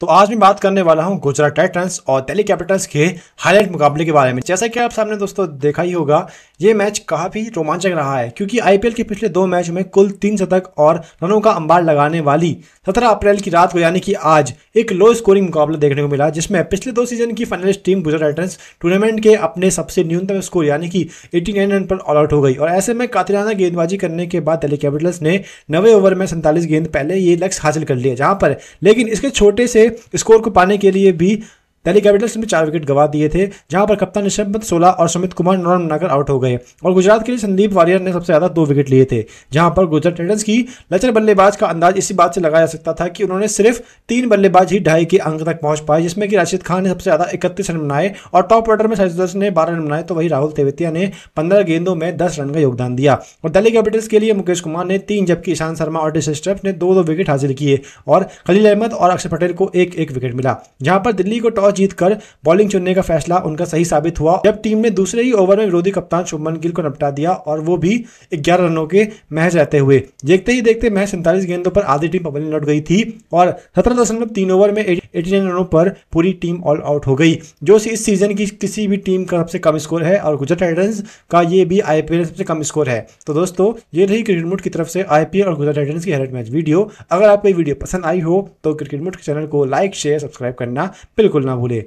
तो आज मैं बात करने वाला हूं गुजरात टाइटंस और दिल्ली कैपिटल्स के हाईलाइट मुकाबले के बारे में जैसा कि आप सामने दोस्तों देखा ही होगा ये मैच काफ़ी रोमांचक रहा है क्योंकि आईपीएल के पिछले दो मैच में कुल तीन शतक और रनों का अंबार लगाने वाली 17 अप्रैल की रात को यानी कि आज एक लो स्कोरिंग मुकाबला देखने को मिला जिसमें पिछले दो सीजन की finalist team Gujarat Titans tournament के अपने सबसे न्यूनतम स्कोर यानी कि एट्टी रन पर ऑल आउट हो गई और ऐसे में कातिराना गेंदबाजी करने के बाद दिल्ली कैपिटल्स ने नवे ओवर में सैंतालीस गेंद पहले ये लक्ष्य हासिल कर लिया जहां पर लेकिन इसके छोटे से स्कोर को पाने के लिए भी दिल्ली कैपिटल्स ने चार विकेट गवा दिए थे जहां पर कप्तान ऋषभ सोला सोलह और सुमित कुमार नौ रन बनाकर आउट हो गए और गुजरात के लिए संदीप वारियर ने सबसे ज्यादा दो विकेट लिए थे जहां पर गुजरात टाइटन्स की लचर बल्लेबाज का अंदाज इसी बात से लगाया जा सकता था कि उन्होंने सिर्फ तीन बल्लेबाज ही ढाई के अंक तक पहुंच पाए जिसमें कि राशिद खान ने सबसे ज्यादा इकतीस रन बनाए और टॉप ऑर्डर में सैजुदर्स ने बारह रन बनाए तो वही राहुल तेवतिया ने पंद्रह गेंदों में दस रन का योगदान दिया और दिल्ली कैपिटल्स के लिए मुकेश कुमार ने तीन जबकि ईशान शर्मा और डिस ने दो दो विकेट हासिल किए और खलील अहमद और अक्षर पटेल को एक एक विकेट मिला जहां पर दिल्ली को टॉस जीत कर बॉलिंग चुनने का फैसला उनका सही साबित हुआ जब टीम ने दूसरे ही ओवर में विरोधी कप्तान शुभमन गिल को निपटा दिया और वो भी ग्यारह रनों के महज रहते हुए देखते ही देखते महज सैंतालीस गेंदों पर आधी टीम पबनी लौट गई थी और सत्रह दशमलव तीन ओवर में एटी नाइन रनों पर पूरी टीम ऑल आउट हो गई जो इस सीजन की किसी भी टीम का सबसे कम स्कोर है और गुजरात टाइटन्स का ये भी आईपीएल सबसे कम स्कोर है तो दोस्तों ये रही क्रिकेट मोड की तरफ से आईपीएल और गुजरात टाइटन्स की हेरेट मैच वीडियो अगर आपको ये वीडियो पसंद आई हो तो क्रिकेट मोड चैनल को लाइक शेयर सब्सक्राइब करना बिल्कुल ना भूलें ဖို့လည်း